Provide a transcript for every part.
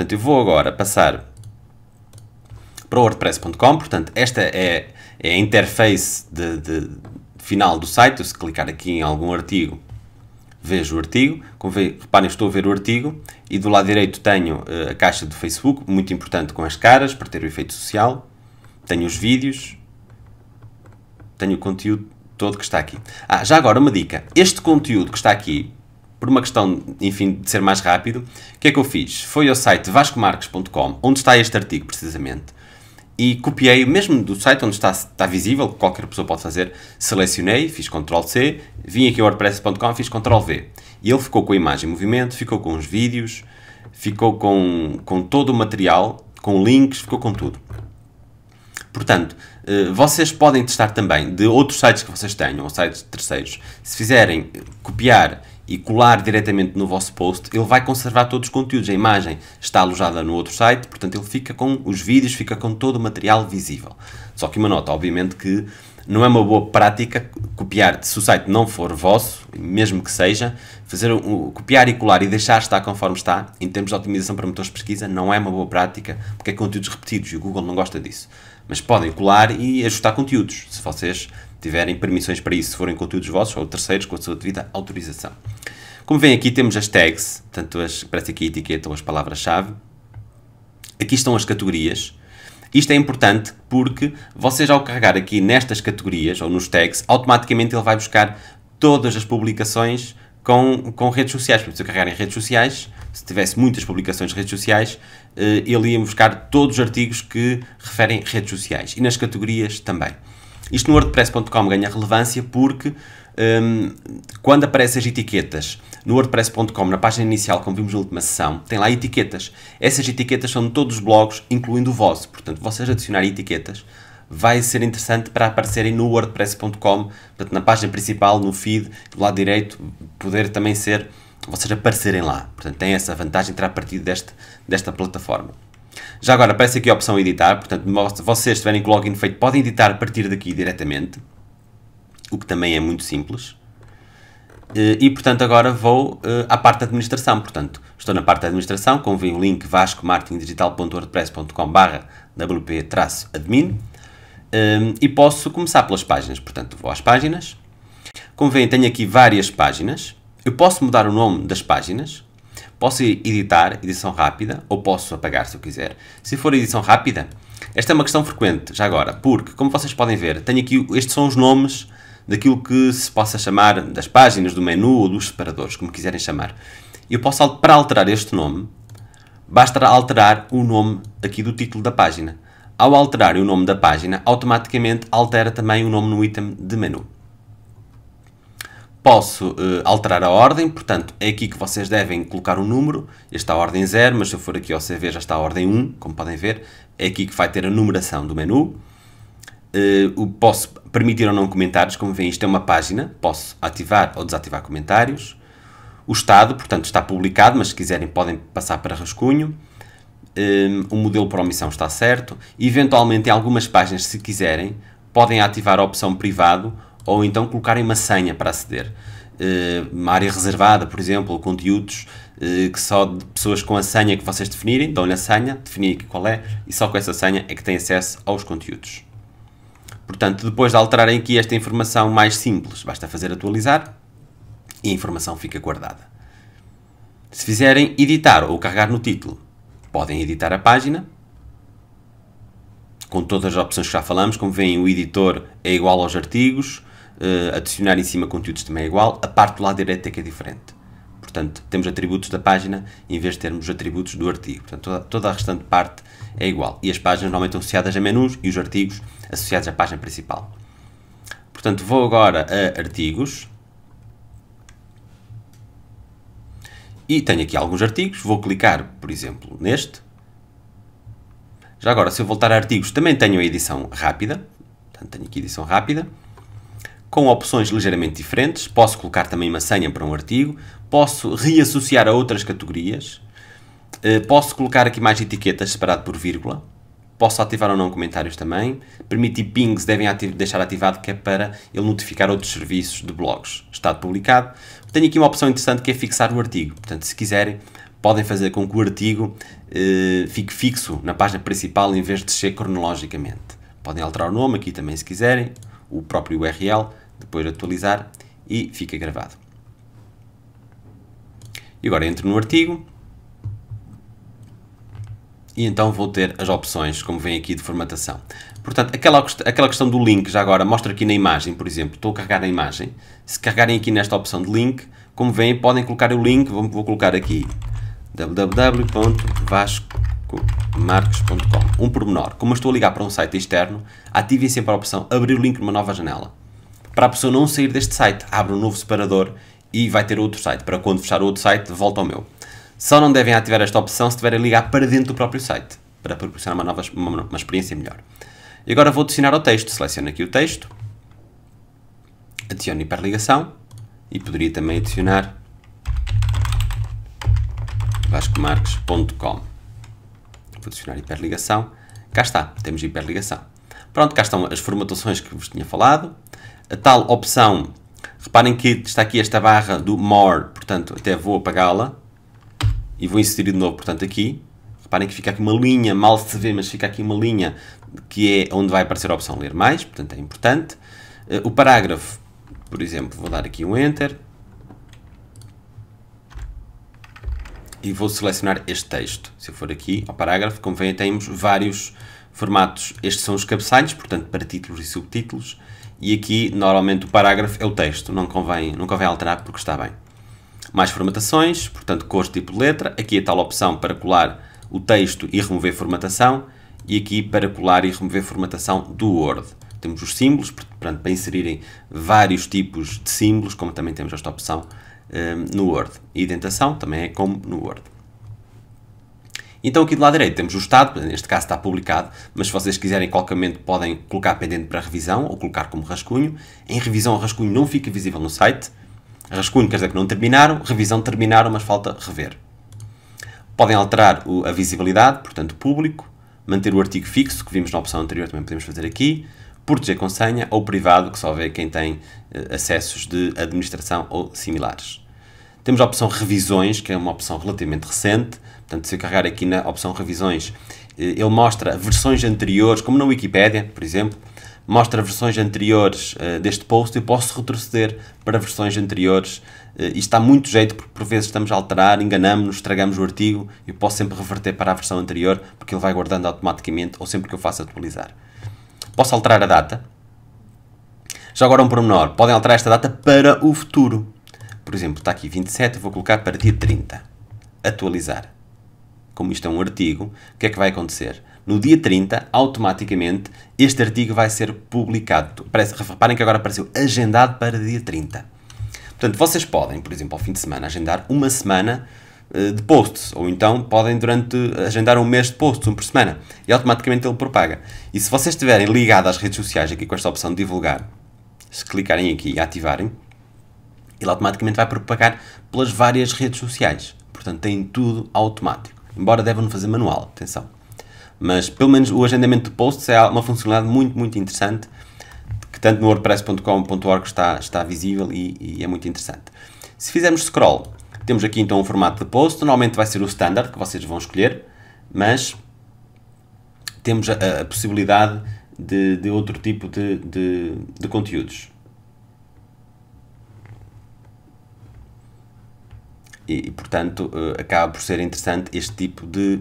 Portanto, eu vou agora passar para o WordPress.com. Portanto, esta é, é a interface de, de, final do site. se clicar aqui em algum artigo, vejo o artigo. Como vê, reparem, estou a ver o artigo e do lado direito tenho uh, a caixa do Facebook, muito importante com as caras para ter o efeito social. Tenho os vídeos, tenho o conteúdo todo que está aqui. Ah, já agora uma dica: este conteúdo que está aqui por uma questão, enfim, de ser mais rápido, o que é que eu fiz? Foi ao site vascomarques.com, onde está este artigo precisamente, e copiei mesmo do site onde está, está visível, qualquer pessoa pode fazer, selecionei, fiz Ctrl C, vim aqui ao WordPress.com, fiz Ctrl V. E ele ficou com a imagem em movimento, ficou com os vídeos, ficou com, com todo o material, com links, ficou com tudo. Portanto, eh, vocês podem testar também de outros sites que vocês tenham, ou sites terceiros. Se fizerem copiar e colar diretamente no vosso post, ele vai conservar todos os conteúdos. A imagem está alojada no outro site, portanto ele fica com os vídeos, fica com todo o material visível. Só que uma nota, obviamente que não é uma boa prática copiar, se o site não for vosso, mesmo que seja, fazer um, copiar e colar e deixar estar conforme está, em termos de otimização para motores de pesquisa, não é uma boa prática, porque é conteúdos repetidos e o Google não gosta disso. Mas podem colar e ajustar conteúdos, se vocês tiverem permissões para isso, se forem conteúdos vossos ou terceiros com a sua devida autorização. Como vem aqui, temos as tags, tanto as, parece aqui etiquetam as palavras-chave. Aqui estão as categorias. Isto é importante porque vocês ao carregar aqui nestas categorias ou nos tags, automaticamente ele vai buscar todas as publicações com, com redes sociais. Portanto, se eu carregar em redes sociais, se tivesse muitas publicações de redes sociais, eh, ele ia buscar todos os artigos que referem redes sociais e nas categorias também. Isto no WordPress.com ganha relevância porque um, quando aparecem as etiquetas no WordPress.com, na página inicial, como vimos na última sessão, tem lá etiquetas. Essas etiquetas são de todos os blogs, incluindo o vosso. Portanto, vocês adicionarem etiquetas vai ser interessante para aparecerem no WordPress.com, portanto, na página principal, no feed, do lado direito, poder também ser vocês aparecerem lá. Portanto, tem essa vantagem de entrar a partir deste, desta plataforma. Já agora aparece aqui a opção editar, portanto, se vocês tiverem com o login feito, podem editar a partir daqui diretamente, o que também é muito simples. Eh, e, portanto, agora vou eh, à parte da administração. Portanto, estou na parte da administração, convém o link vascomartingdigital.wordpress.com barra wp-admin ehm, e posso começar pelas páginas. Portanto, vou às páginas. Convém, tenho aqui várias páginas. Eu posso mudar o nome das páginas, Posso editar, edição rápida, ou posso apagar se eu quiser. Se for edição rápida, esta é uma questão frequente, já agora, porque, como vocês podem ver, tenho aqui, estes são os nomes daquilo que se possa chamar das páginas, do menu ou dos separadores, como quiserem chamar. Eu posso, para alterar este nome, basta alterar o nome aqui do título da página. Ao alterar o nome da página, automaticamente altera também o nome no item de menu posso uh, alterar a ordem, portanto é aqui que vocês devem colocar o um número, está a ordem 0, mas se eu for aqui ao CV já está a ordem 1, como podem ver, é aqui que vai ter a numeração do menu. Uh, posso permitir ou não comentários, como veem isto é uma página, posso ativar ou desativar comentários. O estado, portanto, está publicado, mas se quiserem podem passar para rascunho. Um, eh, o modelo para omissão está certo. Eventualmente, em algumas páginas, se quiserem, podem ativar a opção privado ou então colocarem uma senha para aceder. Eh, uma área reservada, por exemplo, conteúdos eh, que só de pessoas com a senha que vocês definirem, dão-lhe a senha, definem aqui qual é, e só com essa senha é que têm acesso aos conteúdos. Portanto, depois de alterarem aqui esta informação mais simples, basta fazer atualizar e a informação fica guardada. Se fizerem editar ou carregar no título, podem editar a página com todas as opções que já falamos. Como veem, o editor é igual aos artigos, uh, adicionar em cima conteúdos também é igual, a parte do lado direito é que é diferente. Portanto, temos atributos da página em vez de termos atributos do artigo. Portanto, toda, toda a restante parte é igual. E as páginas normalmente estão associadas a menus e os artigos associados à página principal. Portanto, vou agora a artigos. E tenho aqui alguns artigos. Vou clicar, por exemplo, neste. Já agora, se eu voltar a artigos, também tenho a edição rápida. Portanto, tenho aqui edição rápida com opções ligeiramente diferentes. Posso colocar também uma senha para um artigo, posso reassociar a outras categorias, eh, posso colocar aqui mais etiquetas separado por vírgula, posso ativar ou não comentários também, permitir pings devem deixar ativado que é para ele notificar outros serviços de blogs. Estado publicado. Tenho aqui uma opção interessante que é fixar o artigo, portanto se quiserem podem fazer com que o artigo eh, fique fixo na página principal em vez de ser cronologicamente. Podem alterar o nome aqui também se quiserem, o próprio URL, depois atualizar e fica gravado. E agora entro no artigo e então vou ter as opções, como vem aqui, de formatação. Portanto, aquela, aquela questão do link, já agora, mostra aqui na imagem, por exemplo, estou a carregar na imagem. Se carregarem aqui nesta opção de link, como veem, podem colocar o link, vou, vou colocar aqui www.vascomarques.com Um pormenor, como eu estou a ligar para um site externo, ativem sempre a opção abrir o link numa nova janela para a pessoa não sair deste site. Abre um novo separador e vai ter outro site. Para quando fechar o outro site, volta ao meu. Só não devem ativar esta opção se estiverem a ligar para dentro do próprio site, para proporcionar uma, nova, uma, uma experiência melhor. E agora vou adicionar o texto. Seleciono aqui o texto, adiciono hiperligação e poderia também adicionar vascomarques.com. Vou adicionar hiperligação. Cá está, temos hiperligação. Pronto, cá estão as formatações que vos tinha falado a tal opção, reparem que está aqui esta barra do More, portanto até vou apagá-la e vou inserir de novo, portanto aqui, reparem que fica aqui uma linha, mal se vê, mas fica aqui uma linha que é onde vai aparecer a opção ler mais, portanto é importante. Eh, o parágrafo, por exemplo, vou dar aqui um Enter e vou selecionar este texto. Se eu for aqui ao parágrafo, como veem, temos vários formatos. Estes são os cabeçalhos, portanto, para títulos e subtítulos, e aqui normalmente o parágrafo é o texto, não convém, não convém alterar porque está bem. Mais formatações, portanto cores tipo letra, aqui a tal opção para colar o texto e remover formatação e aqui para colar e remover formatação do Word. Temos os símbolos, portanto para inserirem vários tipos de símbolos, como também temos esta opção um, eh, no Word. E identação também é como no Word. Então aqui do lado direito temos o estado, neste caso está publicado, mas se vocês quiserem qualquer momento podem colocar pendente para revisão ou colocar como rascunho. Em revisão o rascunho não fica visível no site. Rascunho quer dizer que não terminaram, revisão terminaram, mas falta rever. Podem alterar a visibilidade, portanto público, manter o artigo fixo, que vimos na opção anterior, também podemos fazer aqui, proteger com senha ou privado, que só vê quem tem eh, acessos de administração ou similares. Temos a opção revisões, que é uma opção relativamente recente, Portanto, se eu carregar aqui na opção revisões, eh, ele mostra versões anteriores, como na Wikipedia, por exemplo, mostra versões anteriores uh, deste post, eu posso retroceder para versões anteriores uh, e está muito jeito porque por vezes estamos a alterar, enganamos-nos, estragamos o artigo, eu posso sempre reverter para a versão anterior porque ele vai guardando automaticamente ou sempre que eu faço atualizar. Posso alterar a data. Já agora um pormenor, podem alterar esta data para o futuro. Por exemplo, está aqui 27, vou colocar para dia 30. Atualizar como isto é um artigo, o que é que vai acontecer? No dia 30, automaticamente, este artigo vai ser publicado. Parece, reparem que agora apareceu agendado para dia 30. Portanto, vocês podem, por exemplo, ao fim de semana, agendar uma semana uh, de posts, ou então podem durante agendar um mês de posts, um por semana, e automaticamente ele propaga. E se vocês estiverem ligados às redes sociais aqui com esta opção de divulgar, se clicarem aqui e ativarem, ele automaticamente vai propagar pelas várias redes sociais. Portanto, tem tudo automático embora devam fazer manual, atenção. Mas pelo menos o agendamento de posts é uma funcionalidade muito, muito interessante, que tanto no wordpress.com.org está, está visível e, e é muito interessante. Se fizermos scroll, temos aqui então um formato de post, normalmente vai ser o standard que vocês vão escolher, mas temos a, a possibilidade de, de, outro tipo de, de, de conteúdos. E, e portanto, uh, acaba por ser interessante este tipo de,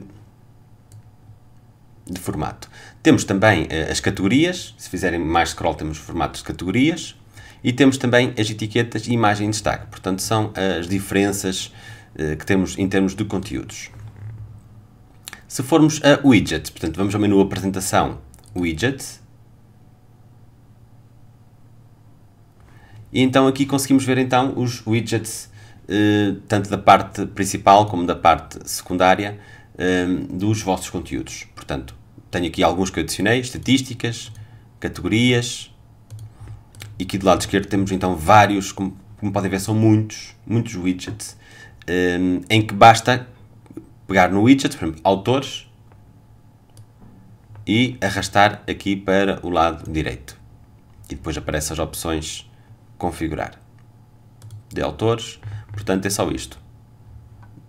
de formato. Temos também uh, as categorias, se fizerem mais scroll temos formatos de categorias, e temos também as etiquetas e imagem em destaque. Portanto, são eh, as diferenças que temos em termos de conteúdos. Se formos a widgets, portanto, vamos ao menu apresentação, widgets, e então aqui conseguimos ver então os widgets eh, tanto da parte principal como da parte secundária eh, dos vossos conteúdos. Portanto, tenho aqui alguns que eu adicionei, estatísticas, categorias, e aqui do lado esquerdo temos então vários, como, como podem ver são muitos, muitos widgets, eh, em que basta pegar no widget, por exemplo, autores, e arrastar aqui para o lado direito. E depois aparecem as opções configurar de autores, Portanto, é só isto.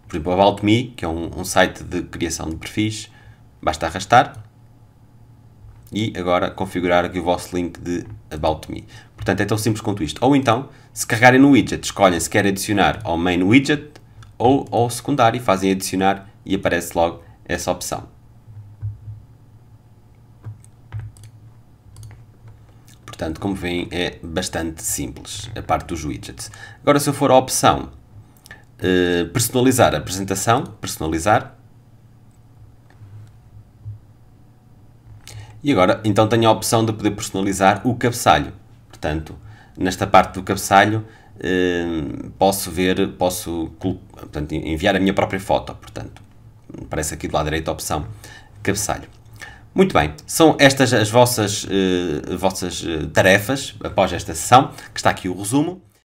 Por exemplo, About Me, que é um, um site de criação de perfis, basta arrastar e agora configurar aqui o vosso link de About Me. Portanto, é tão simples quanto isto. Ou então, se carregarem no widget, escolhem se querem adicionar ao main widget ou ao secundário e fazem adicionar e aparece logo essa opção. Portanto, como veem, é bastante simples a parte dos widgets. Agora, se eu for à opção eh, personalizar a apresentação, personalizar. E agora, então tenho a opção de poder personalizar o cabeçalho. Portanto, nesta parte do cabeçalho eh, posso ver, posso portanto, enviar a minha própria foto, portanto. Aparece aqui do lado direito a opção cabeçalho. Muito bem, são estas as vossas, uh, vossas tarefas após esta sessão, que está aqui o resumo.